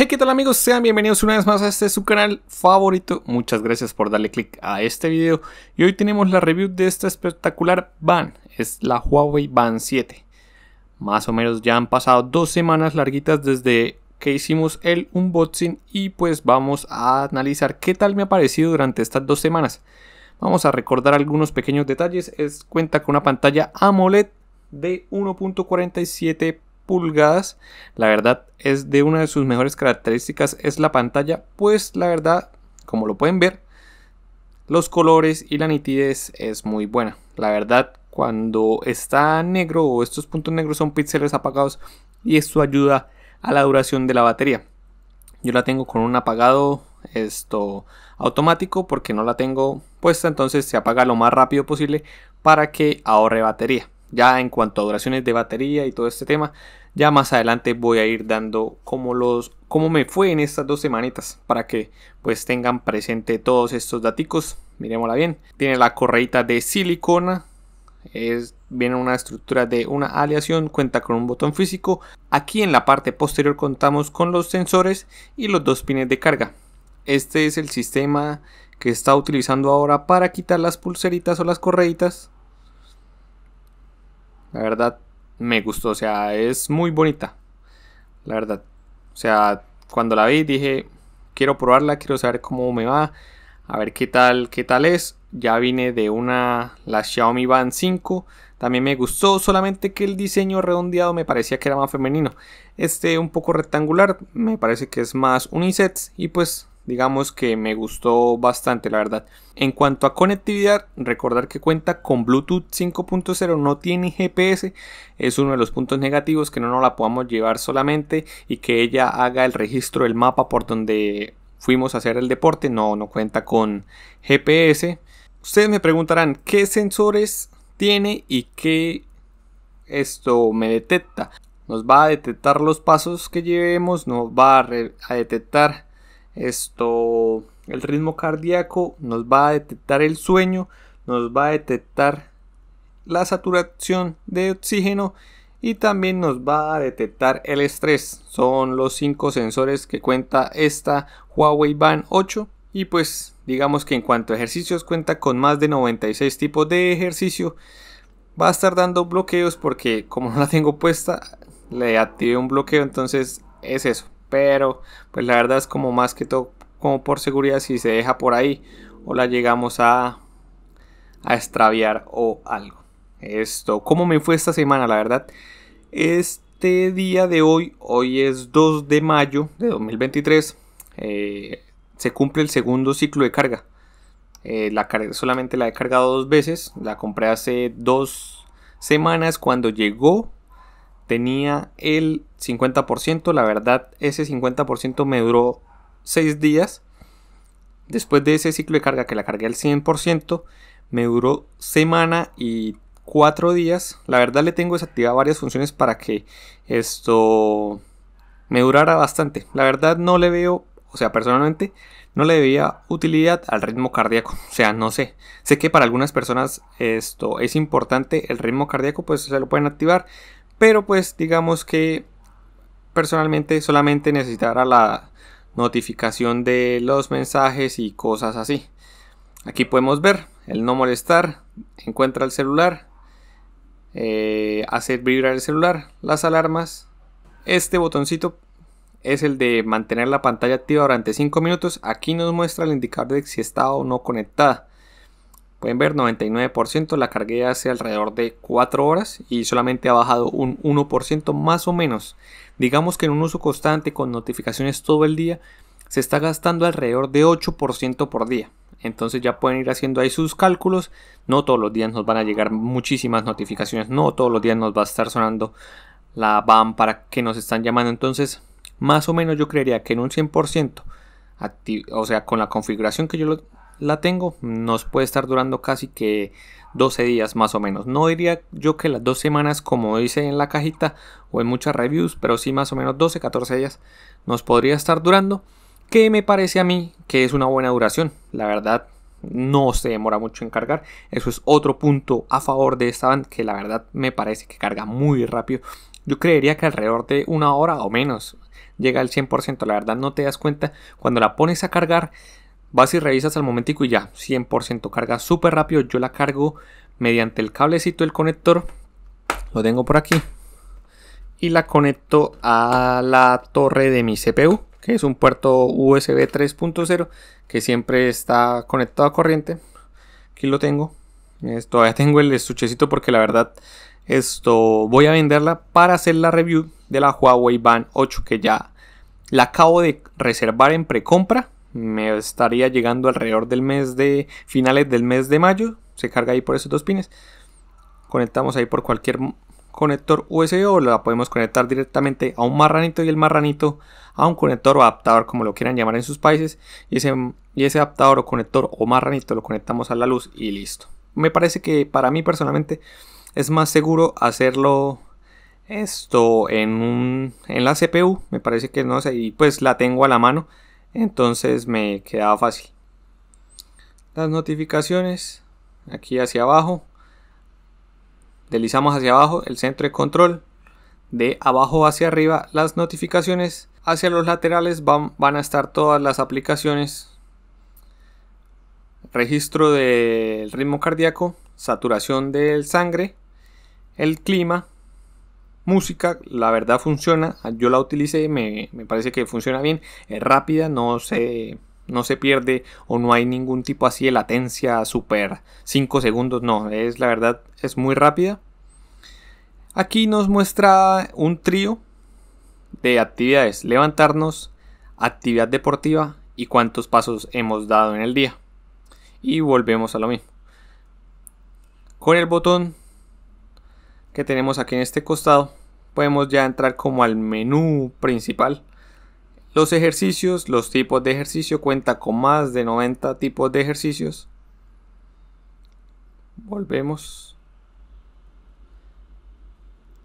Hey, ¿qué tal amigos? Sean bienvenidos una vez más a este su canal favorito. Muchas gracias por darle click a este video. Y hoy tenemos la review de esta espectacular van. Es la Huawei Van 7. Más o menos ya han pasado dos semanas larguitas desde que hicimos el unboxing y pues vamos a analizar qué tal me ha parecido durante estas dos semanas. Vamos a recordar algunos pequeños detalles. Es, cuenta con una pantalla AMOLED de 1.47 pulgadas. La verdad es de una de sus mejores características es la pantalla, pues la verdad, como lo pueden ver, los colores y la nitidez es muy buena. La verdad, cuando está negro o estos puntos negros son píxeles apagados y esto ayuda a la duración de la batería. Yo la tengo con un apagado esto automático porque no la tengo puesta, entonces se apaga lo más rápido posible para que ahorre batería. Ya en cuanto a duraciones de batería y todo este tema, ya más adelante voy a ir dando cómo, los, cómo me fue en estas dos semanitas para que pues tengan presente todos estos daticos. Miremosla bien. Tiene la correita de silicona. Es, viene una estructura de una aleación, cuenta con un botón físico. Aquí en la parte posterior contamos con los sensores y los dos pines de carga. Este es el sistema que está utilizando ahora para quitar las pulseritas o las correitas la verdad, me gustó. O sea, es muy bonita. La verdad. O sea, cuando la vi dije, quiero probarla, quiero saber cómo me va. A ver qué tal, qué tal es. Ya vine de una, la Xiaomi Van 5. También me gustó, solamente que el diseño redondeado me parecía que era más femenino. Este un poco rectangular, me parece que es más unisex y pues digamos que me gustó bastante, la verdad. En cuanto a conectividad, recordar que cuenta con Bluetooth 5.0, no tiene GPS, es uno de los puntos negativos que no nos la podamos llevar solamente y que ella haga el registro del mapa por donde fuimos a hacer el deporte, no, no cuenta con GPS. Ustedes me preguntarán qué sensores tiene y qué esto me detecta. Nos va a detectar los pasos que llevemos, nos va a, a detectar esto, el ritmo cardíaco, nos va a detectar el sueño, nos va a detectar la saturación de oxígeno y también nos va a detectar el estrés. Son los cinco sensores que cuenta esta Huawei Band 8 y pues digamos que en cuanto a ejercicios cuenta con más de 96 tipos de ejercicio. Va a estar dando bloqueos porque como no la tengo puesta le activé un bloqueo entonces es eso. Pero pues la verdad es como más que todo como por seguridad si se deja por ahí o la llegamos a, a extraviar o algo. Esto, ¿cómo me fue esta semana? La verdad, este día de hoy, hoy es 2 de mayo de 2023, eh, se cumple el segundo ciclo de carga. Eh, la solamente la he cargado dos veces, la compré hace dos semanas cuando llegó tenía el 50%, la verdad ese 50% me duró 6 días. Después de ese ciclo de carga que la cargué al 100%, me duró semana y 4 días. La verdad le tengo desactivado varias funciones para que esto me durara bastante. La verdad no le veo, o sea, personalmente no le veía utilidad al ritmo cardíaco. O sea, no sé. Sé que para algunas personas esto es importante el ritmo cardíaco, pues se lo pueden activar, pero pues digamos que personalmente solamente necesitará la notificación de los mensajes y cosas así. Aquí podemos ver el no molestar, encuentra el celular, eh, hacer vibrar el celular, las alarmas. Este botoncito es el de mantener la pantalla activa durante 5 minutos. Aquí nos muestra el indicador de si está o no conectada. Pueden ver 99%, la cargué hace alrededor de 4 horas y solamente ha bajado un 1% más o menos. Digamos que en un uso constante con notificaciones todo el día se está gastando alrededor de 8% por día. Entonces ya pueden ir haciendo ahí sus cálculos. No todos los días nos van a llegar muchísimas notificaciones, no todos los días nos va a estar sonando la BAM para que nos están llamando. Entonces, más o menos yo creería que en un 100%, o sea, con la configuración que yo lo la tengo, nos puede estar durando casi que 12 días más o menos. No diría yo que las dos semanas como dice en la cajita o en muchas reviews, pero sí más o menos 12, 14 días nos podría estar durando, que me parece a mí que es una buena duración. La verdad no se demora mucho en cargar. Eso es otro punto a favor de esta que la verdad me parece que carga muy rápido. Yo creería que alrededor de una hora o menos llega al 100%. La verdad no te das cuenta cuando la pones a cargar Vas y revisas al momentico y ya, 100% carga súper rápido. Yo la cargo mediante el cablecito El conector. Lo tengo por aquí. Y la conecto a la torre de mi CPU, que es un puerto USB 3.0 que siempre está conectado a corriente. Aquí lo tengo. esto todavía tengo el estuchecito porque la verdad esto voy a venderla para hacer la review de la Huawei Band 8 que ya la acabo de reservar en precompra me estaría llegando alrededor del mes de finales del mes de mayo. Se carga ahí por esos dos pines. Conectamos ahí por cualquier conector USB o la podemos conectar directamente a un marranito y el marranito a un conector o adaptador como lo quieran llamar en sus países y ese, y ese adaptador o conector o marranito lo conectamos a la luz y listo. Me parece que para mí personalmente es más seguro hacerlo esto en, un, en la CPU, me parece que no sé, y pues la tengo a la mano entonces me quedaba fácil. Las notificaciones, aquí hacia abajo, deslizamos hacia abajo el centro de control, de abajo hacia arriba las notificaciones, hacia los laterales van, van a estar todas las aplicaciones, registro del ritmo cardíaco, saturación del sangre, el clima, música, la verdad funciona, yo la utilicé, me, parece que funciona bien, es rápida, no se, no se pierde o no hay ningún tipo así de latencia super 5 segundos, no, es la verdad, es muy rápida. Aquí nos muestra un trío de actividades, levantarnos, actividad deportiva y cuántos pasos hemos dado en el día. Y volvemos a lo mismo. Con el botón que tenemos aquí en este costado podemos ya entrar como al menú principal. Los ejercicios, los tipos de ejercicio, cuenta con más de 90 tipos de ejercicios. Volvemos.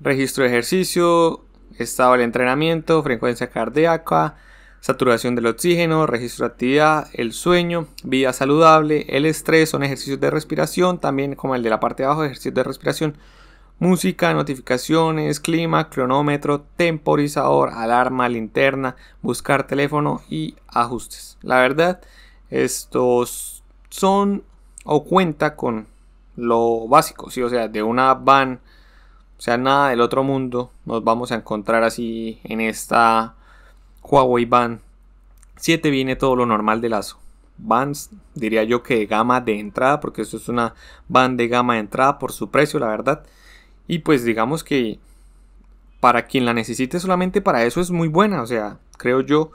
Registro de ejercicio, estado del entrenamiento, frecuencia cardíaca, saturación del oxígeno, registro de actividad, el sueño, vida saludable, el estrés, son ejercicios de respiración, también como el de la parte de abajo, ejercicios de respiración, Música, notificaciones, clima, cronómetro, temporizador, alarma, linterna, buscar teléfono y ajustes. La verdad, estos son o cuenta con lo básico, ¿sí? o sea, de una van, o sea, nada del otro mundo, nos vamos a encontrar así en esta Huawei Van 7 viene todo lo normal de lazo vans, diría yo que de gama de entrada, porque esto es una van de gama de entrada por su precio, la verdad. Y pues digamos que para quien la necesite solamente para eso es muy buena. O sea, creo yo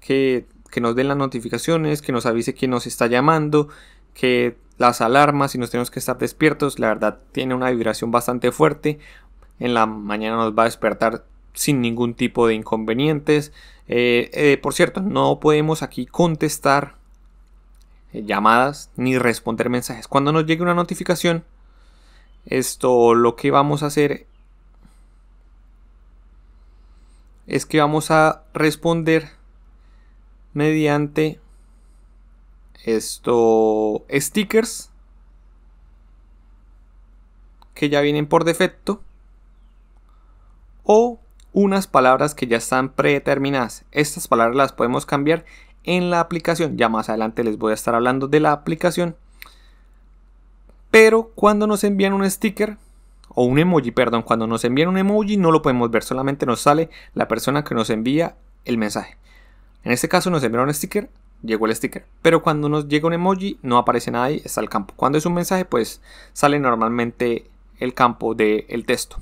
que, nos den las notificaciones, que nos avise quién nos está llamando, que las alarmas y nos tenemos que estar despiertos. La verdad tiene una vibración bastante fuerte. En la mañana nos va a despertar sin ningún tipo de inconvenientes. Eh, eh, por cierto, no podemos aquí contestar eh, llamadas ni responder mensajes. Cuando nos llegue una notificación, esto lo que vamos a hacer es que vamos a responder mediante estos stickers que ya vienen por defecto o unas palabras que ya están predeterminadas. Estas palabras las podemos cambiar en la aplicación. Ya más adelante les voy a estar hablando de la aplicación pero cuando nos envían un sticker o un emoji, perdón, cuando nos envían un emoji no lo podemos ver, solamente nos sale la persona que nos envía el mensaje. En este caso nos enviaron un sticker, llegó el sticker, pero cuando nos llega un emoji no aparece nada ahí, está el campo. Cuando es un mensaje pues sale normalmente el campo del texto.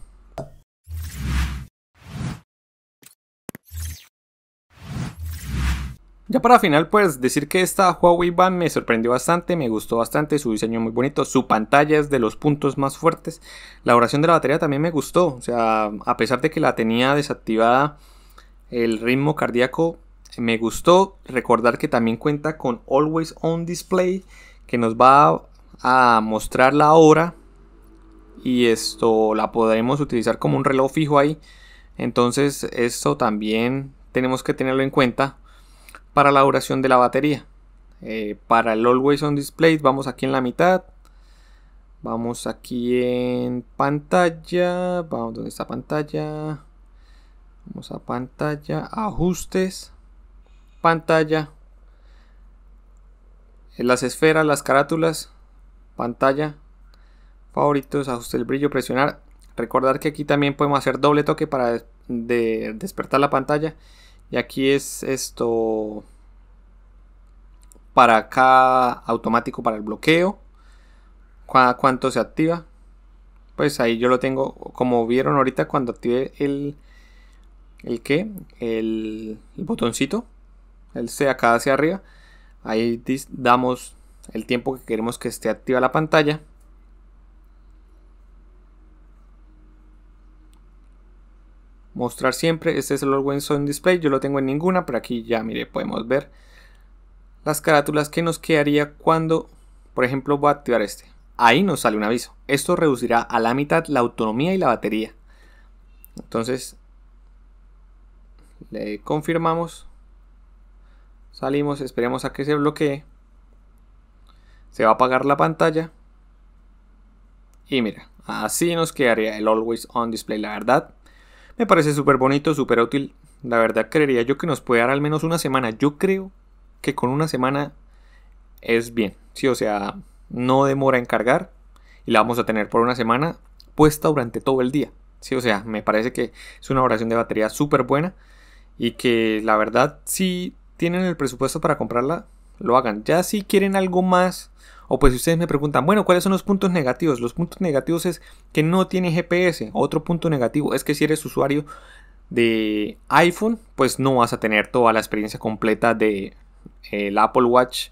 Ya para final, pues decir que esta Huawei Band me sorprendió bastante, me gustó bastante, su diseño muy bonito, su pantalla es de los puntos más fuertes, la duración de la batería también me gustó, o sea, a pesar de que la tenía desactivada, el ritmo cardíaco me gustó, recordar que también cuenta con Always On Display, que nos va a mostrar la hora y esto la podremos utilizar como un reloj fijo ahí, entonces esto también tenemos que tenerlo en cuenta para la duración de la batería. Eh, para el Always On Display vamos aquí en la mitad. Vamos aquí en pantalla. Vamos, pantalla? Vamos a pantalla, ajustes, pantalla, las esferas, las carátulas, pantalla, favoritos, ajuste el brillo, presionar. Recordar que aquí también podemos hacer doble toque para despertar la pantalla y aquí es esto para acá automático para el bloqueo. cuánto se activa. Pues ahí yo lo tengo. Como vieron ahorita cuando activé el. ¿El qué? El, el botoncito. El C acá hacia arriba. Ahí damos el tiempo que queremos que esté activa la pantalla. mostrar siempre. Este es el Always On Display, yo lo tengo en ninguna, pero aquí ya, mire, podemos ver las carátulas que nos quedaría cuando, por ejemplo, voy a activar este. Ahí nos sale un aviso. Esto reducirá a la mitad la autonomía y la batería. Entonces, le confirmamos. Salimos, esperemos a que se bloquee. Se va a apagar la pantalla. Y mira, así nos quedaría el Always On Display. La verdad, me parece súper bonito, súper útil. La verdad creería yo que nos puede dar al menos una semana. Yo creo que con una semana es bien. Sí, o sea, no demora en cargar y la vamos a tener por una semana puesta durante todo el día. Sí, o sea, me parece que es una oración de batería súper buena y que la verdad si tienen el presupuesto para comprarla, lo hagan. Ya si quieren algo más o pues si ustedes me preguntan, bueno, ¿cuáles son los puntos negativos? Los puntos negativos es que no tiene GPS. Otro punto negativo es que si eres usuario de iPhone, pues no vas a tener toda la experiencia completa de eh, el Apple Watch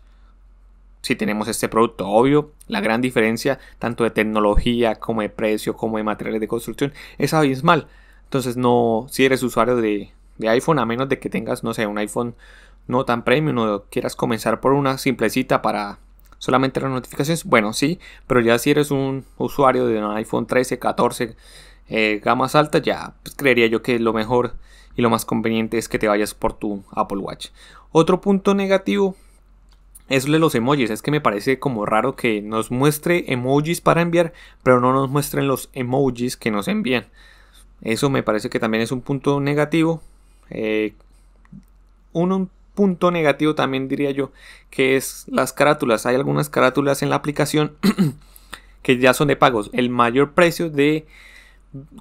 si tenemos este producto. Obvio, la gran diferencia tanto de tecnología como de precio, como de materiales de construcción es abismal. Entonces, no, si eres usuario de, de iPhone, a menos de que tengas, no sé, un iPhone no tan premium o quieras comenzar por una simplecita para solamente las notificaciones. Bueno, sí, pero ya si eres un usuario de un iPhone 13, 14, eh, gamas Alta, ya pues, creería yo que lo mejor y lo más conveniente es que te vayas por tu Apple Watch. Otro punto negativo es de los emojis. Es que me parece como raro que nos muestre emojis para enviar, pero no nos muestren los emojis que nos envían. Eso me parece que también es un punto negativo. Eh, punto negativo también diría yo que es las carátulas. Hay algunas carátulas en la aplicación que ya son de pagos. El mayor precio de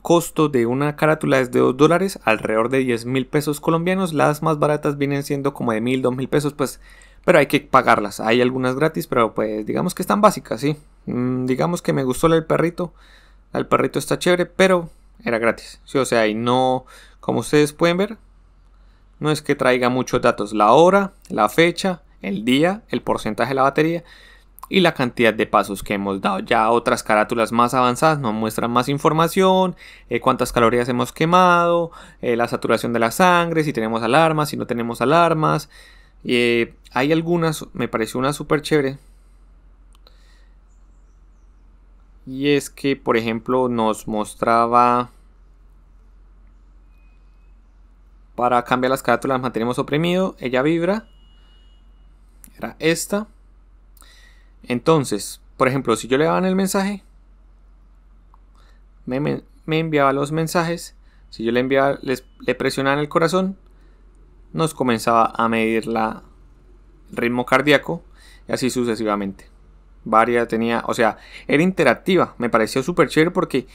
costo de una carátula es de 2 dólares, alrededor de 10 mil pesos colombianos. Las más baratas vienen siendo como de mil, dos mil pesos, pues, pero hay que pagarlas. Hay algunas gratis, pero pues digamos que están básicas, ¿sí? Mm, digamos que me gustó el perrito. El perrito está chévere, pero era gratis. Sí, o sea, y no, como ustedes pueden ver, no es que traiga muchos datos, la hora, la fecha, el día, el porcentaje de la batería y la cantidad de pasos que hemos dado. Ya otras carátulas más avanzadas nos muestran más información, eh, cuántas calorías hemos quemado, eh, la saturación de la sangre, si tenemos alarmas, si no tenemos alarmas. Eh, hay algunas, me pareció una súper chévere. Y es que, por ejemplo, nos mostraba Para cambiar las carátulas mantenemos oprimido, ella vibra. Era esta. Entonces, por ejemplo, si yo le daba en el mensaje, me, enviaba los mensajes. Si yo le, le presionaba en el corazón, nos comenzaba a medir la ritmo cardíaco y así sucesivamente. Varia tenía, o sea, era interactiva. Me pareció súper chévere porque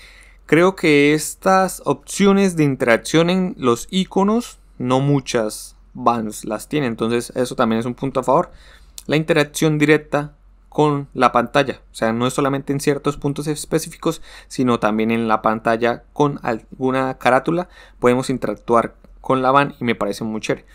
Creo que estas opciones de interacción en los iconos, no muchas bands las tienen. Entonces eso también es un punto a favor. La interacción directa con la pantalla. O sea, no es solamente en ciertos puntos específicos, sino también en la pantalla con alguna carátula. Podemos interactuar con la van y me parece muy chévere.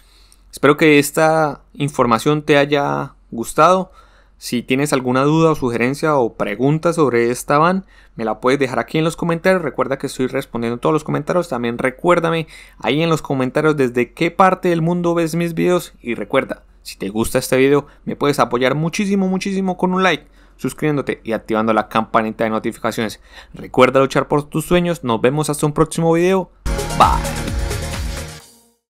Espero que esta información te haya gustado. Si tienes alguna duda o sugerencia o pregunta sobre esta van, me la puedes dejar aquí en los comentarios. Recuerda que estoy respondiendo todos los comentarios. También recuérdame ahí en los comentarios desde qué parte del mundo ves mis videos. Y recuerda, si te gusta este video, me puedes apoyar muchísimo, muchísimo con un like, suscribiéndote y activando la campanita de notificaciones. Recuerda luchar por tus sueños. Nos vemos hasta un próximo video. Bye.